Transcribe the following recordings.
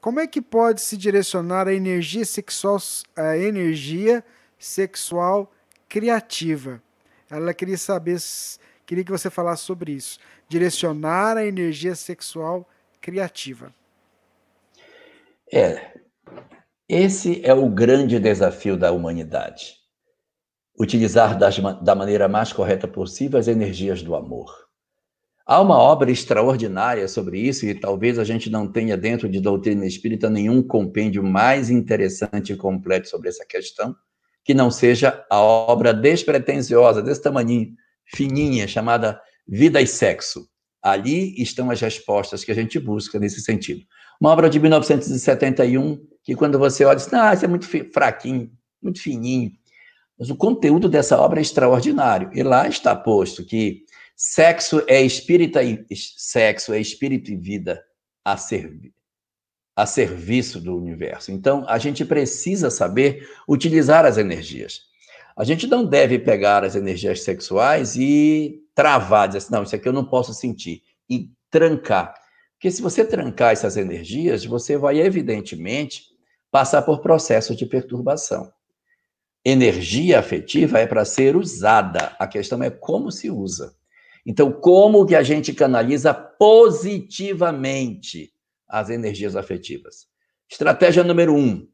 Como é que pode se direcionar a energia sexual, a energia sexual criativa? Ela queria saber, queria que você falasse sobre isso. Direcionar a energia sexual criativa. É. Esse é o grande desafio da humanidade. Utilizar das, da maneira mais correta possível as energias do amor. Há uma obra extraordinária sobre isso, e talvez a gente não tenha dentro de doutrina espírita nenhum compêndio mais interessante e completo sobre essa questão, que não seja a obra despretensiosa, desse tamanho fininha, chamada Vida e Sexo. Ali estão as respostas que a gente busca nesse sentido. Uma obra de 1971, que quando você olha, diz, ah, isso é muito fraquinho, muito fininho. Mas o conteúdo dessa obra é extraordinário. E lá está posto que Sexo é espírita e sexo é espírito e vida a servir a serviço do universo. Então, a gente precisa saber utilizar as energias. A gente não deve pegar as energias sexuais e travar, dizer assim, não, isso aqui eu não posso sentir, e trancar. Porque se você trancar essas energias, você vai, evidentemente, passar por processos de perturbação. Energia afetiva é para ser usada, a questão é como se usa. Então, como que a gente canaliza positivamente as energias afetivas? Estratégia número um: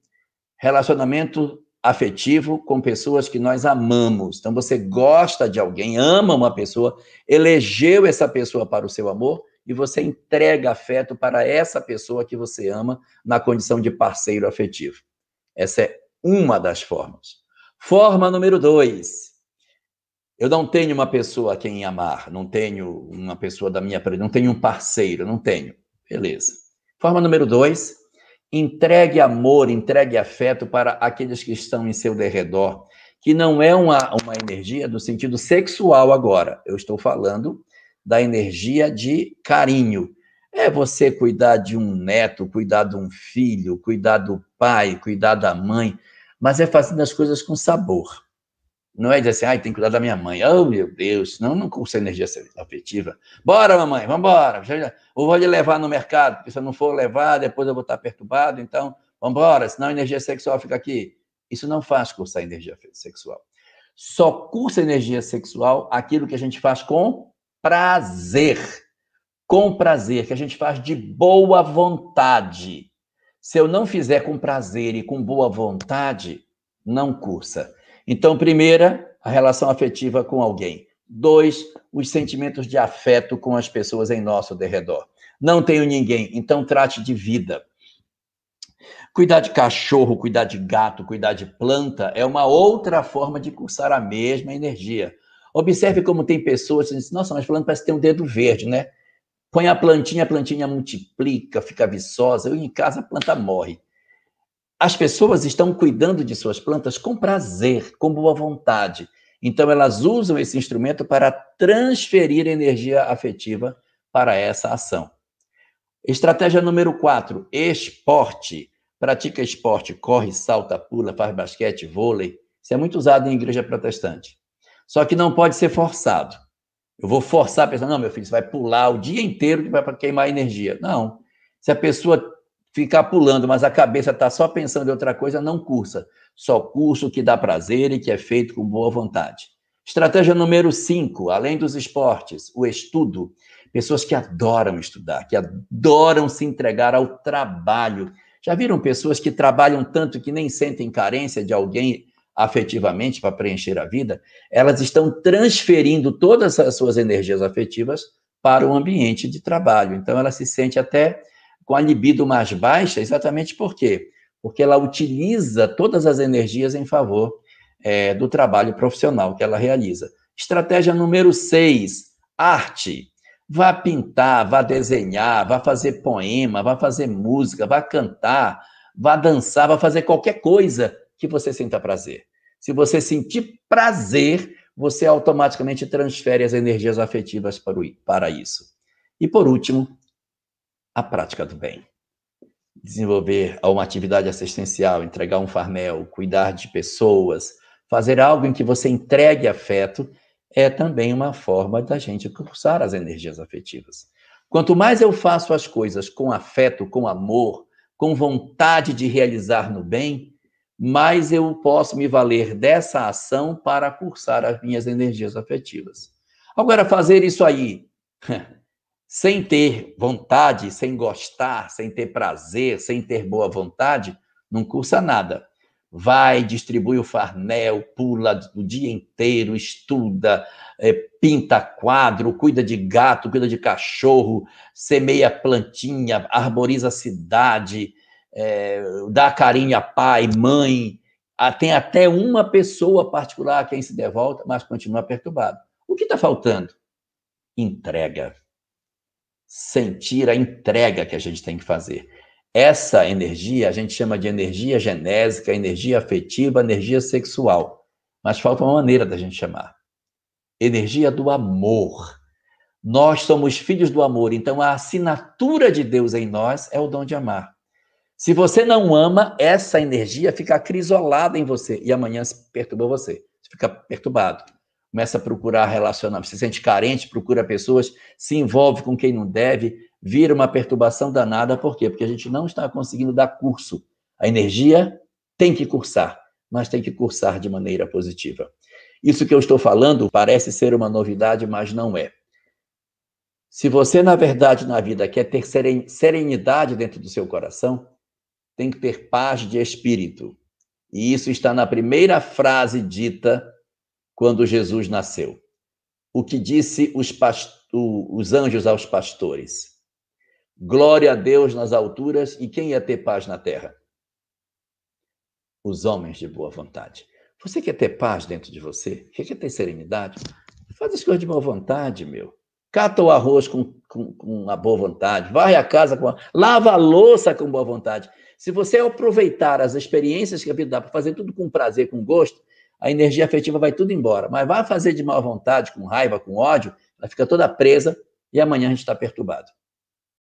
relacionamento afetivo com pessoas que nós amamos. Então, você gosta de alguém, ama uma pessoa, elegeu essa pessoa para o seu amor e você entrega afeto para essa pessoa que você ama na condição de parceiro afetivo. Essa é uma das formas. Forma número dois eu não tenho uma pessoa a quem amar, não tenho uma pessoa da minha não tenho um parceiro, não tenho. Beleza. Forma número dois, entregue amor, entregue afeto para aqueles que estão em seu derredor, que não é uma, uma energia do sentido sexual agora. Eu estou falando da energia de carinho. É você cuidar de um neto, cuidar de um filho, cuidar do pai, cuidar da mãe, mas é fazendo as coisas com sabor. Não é dizer assim, ai, tem que cuidar da minha mãe. Oh, meu Deus, senão não curso energia afetiva. Bora, mamãe, vamos Ou vou lhe levar no mercado, porque se eu não for levar, depois eu vou estar perturbado, então vamos senão a energia sexual fica aqui. Isso não faz cursar energia sexual. Só cursa energia sexual aquilo que a gente faz com prazer. Com prazer, que a gente faz de boa vontade. Se eu não fizer com prazer e com boa vontade, não cursa. Então, primeira, a relação afetiva com alguém. Dois, os sentimentos de afeto com as pessoas em nosso derredor. Não tenho ninguém, então trate de vida. Cuidar de cachorro, cuidar de gato, cuidar de planta é uma outra forma de cursar a mesma energia. Observe como tem pessoas que dizem, nossa, mas planta parece ter um dedo verde, né? Põe a plantinha, a plantinha multiplica, fica viçosa. Eu em casa a planta morre. As pessoas estão cuidando de suas plantas com prazer, com boa vontade. Então, elas usam esse instrumento para transferir energia afetiva para essa ação. Estratégia número 4: esporte. Pratica esporte, corre, salta, pula, faz basquete, vôlei. Isso é muito usado em igreja protestante. Só que não pode ser forçado. Eu vou forçar a pessoa, não, meu filho, você vai pular o dia inteiro que vai queimar energia. Não. Se a pessoa ficar pulando, mas a cabeça está só pensando em outra coisa, não cursa. Só curso que dá prazer e que é feito com boa vontade. Estratégia número 5, além dos esportes, o estudo. Pessoas que adoram estudar, que adoram se entregar ao trabalho. Já viram pessoas que trabalham tanto que nem sentem carência de alguém afetivamente para preencher a vida? Elas estão transferindo todas as suas energias afetivas para o ambiente de trabalho. Então, ela se sente até com a libido mais baixa, exatamente por quê? Porque ela utiliza todas as energias em favor é, do trabalho profissional que ela realiza. Estratégia número 6, arte. Vá pintar, vá desenhar, vá fazer poema, vá fazer música, vá cantar, vá dançar, vá fazer qualquer coisa que você sinta prazer. Se você sentir prazer, você automaticamente transfere as energias afetivas para isso. E por último, a prática do bem. Desenvolver uma atividade assistencial, entregar um farmel, cuidar de pessoas, fazer algo em que você entregue afeto, é também uma forma da gente cursar as energias afetivas. Quanto mais eu faço as coisas com afeto, com amor, com vontade de realizar no bem, mais eu posso me valer dessa ação para cursar as minhas energias afetivas. Agora, fazer isso aí sem ter vontade, sem gostar, sem ter prazer, sem ter boa vontade, não cursa nada. Vai, distribui o farnel, pula o dia inteiro, estuda, é, pinta quadro, cuida de gato, cuida de cachorro, semeia plantinha, arboriza a cidade, é, dá carinho a pai, mãe. Ah, tem até uma pessoa particular a quem se devolta, mas continua perturbado. O que está faltando? Entrega sentir a entrega que a gente tem que fazer. Essa energia a gente chama de energia genésica, energia afetiva, energia sexual. Mas falta uma maneira da gente chamar. Energia do amor. Nós somos filhos do amor, então a assinatura de Deus em nós é o dom de amar. Se você não ama, essa energia fica acrisolada em você e amanhã se perturba você. Você fica perturbado começa a procurar relacionamento, se sente carente, procura pessoas, se envolve com quem não deve, vira uma perturbação danada. Por quê? Porque a gente não está conseguindo dar curso. A energia tem que cursar, mas tem que cursar de maneira positiva. Isso que eu estou falando parece ser uma novidade, mas não é. Se você, na verdade, na vida quer é ter serenidade dentro do seu coração, tem que ter paz de espírito. E isso está na primeira frase dita quando Jesus nasceu? O que disse os, os anjos aos pastores? Glória a Deus nas alturas e quem ia ter paz na terra? Os homens de boa vontade. Você quer ter paz dentro de você? Quer ter serenidade? Faz as coisas de boa vontade, meu. Cata o arroz com, com, com a boa vontade. Varre a casa com a... Lava a louça com boa vontade. Se você aproveitar as experiências que a vida dá para fazer tudo com prazer, com gosto, a energia afetiva vai tudo embora. Mas vai fazer de má vontade, com raiva, com ódio, ela fica toda presa e amanhã a gente está perturbado.